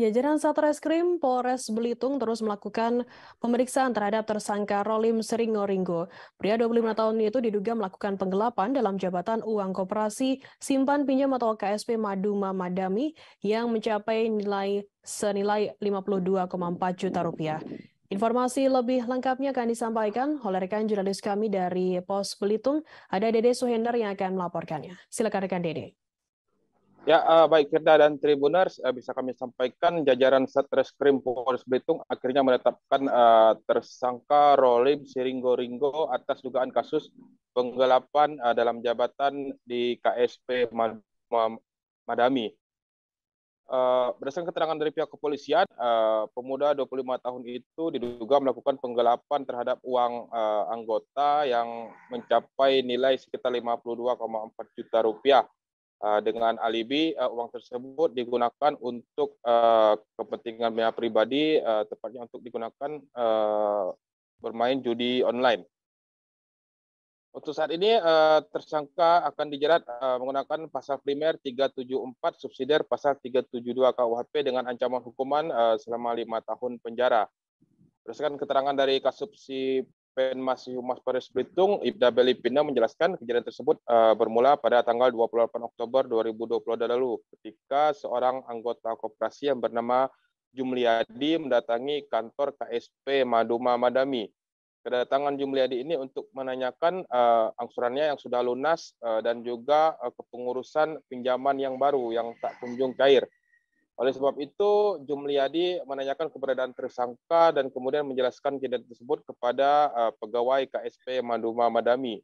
Jajaran Satreskrim Polres Belitung terus melakukan pemeriksaan terhadap tersangka Rolim Seringoringgo. Pria 25 tahun itu diduga melakukan penggelapan dalam jabatan uang koperasi simpan pinjam atau KSP Maduma Madami yang mencapai nilai senilai 52,4 juta rupiah. Informasi lebih lengkapnya akan disampaikan oleh rekan jurnalis kami dari Pos Belitung, ada Dede Suhendar yang akan melaporkannya. Silakan rekan Dede. Ya, uh, baik Firda dan Tribuners, uh, bisa kami sampaikan jajaran Satreskrim Polres Belitung akhirnya menetapkan uh, tersangka Rolim Siringo Ringo atas dugaan kasus penggelapan uh, dalam jabatan di KSP Madami. Uh, berdasarkan keterangan dari pihak kepolisian, uh, pemuda 25 tahun itu diduga melakukan penggelapan terhadap uang uh, anggota yang mencapai nilai sekitar 52,4 juta rupiah Eh, dengan alibi uh, uang tersebut digunakan untuk uh, kepentingan pihak pribadi, uh, tepatnya untuk digunakan uh, bermain judi online. Untuk saat ini uh, tersangka akan dijerat uh, menggunakan pasal primer 374 subsidiar pasal 372 KUHP dengan ancaman hukuman uh, selama lima tahun penjara. Berdasarkan keterangan dari Kasubsi Penmas Humas Polres Belitung, Ibda Belipina menjelaskan kejadian tersebut uh, bermula pada tanggal 28 Oktober 2020 lalu ketika seorang anggota koperasi yang bernama Jumliadi mendatangi kantor KSP Maduma Madami. Kedatangan Jumliadi ini untuk menanyakan uh, angsurannya yang sudah lunas uh, dan juga uh, kepengurusan pinjaman yang baru yang tak kunjung cair. Oleh sebab itu, Jumliadi menanyakan keberadaan tersangka dan kemudian menjelaskan kejadian tersebut kepada uh, pegawai KSP Maduma Madami.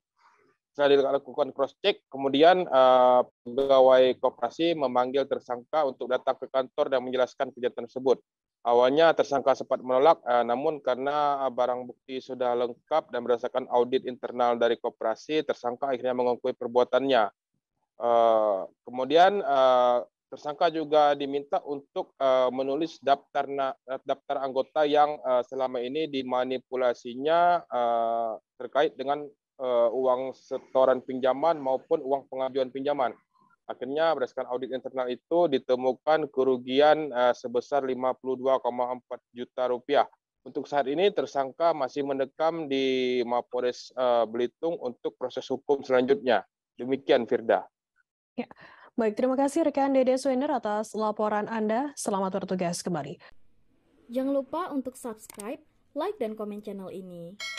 Setelah dilakukan cross check, kemudian uh, pegawai koperasi memanggil tersangka untuk datang ke kantor dan menjelaskan kejadian tersebut. Awalnya tersangka sempat menolak, uh, namun karena barang bukti sudah lengkap dan berdasarkan audit internal dari koperasi, tersangka akhirnya mengakui perbuatannya. Uh, kemudian uh, Tersangka juga diminta untuk uh, menulis daftar eh, daftar anggota yang uh, selama ini dimanipulasinya uh, terkait dengan uh, uang setoran pinjaman maupun uang pengajuan pinjaman. Akhirnya berdasarkan audit internal itu ditemukan kerugian uh, sebesar 52,4 juta rupiah. Untuk saat ini tersangka masih mendekam di Mapores uh, Belitung untuk proses hukum selanjutnya. Demikian Firda. Ya. Baik, terima kasih rekan Dede Swender atas laporan Anda. Selamat bertugas kembali. Jangan lupa untuk subscribe, like, dan komen channel ini.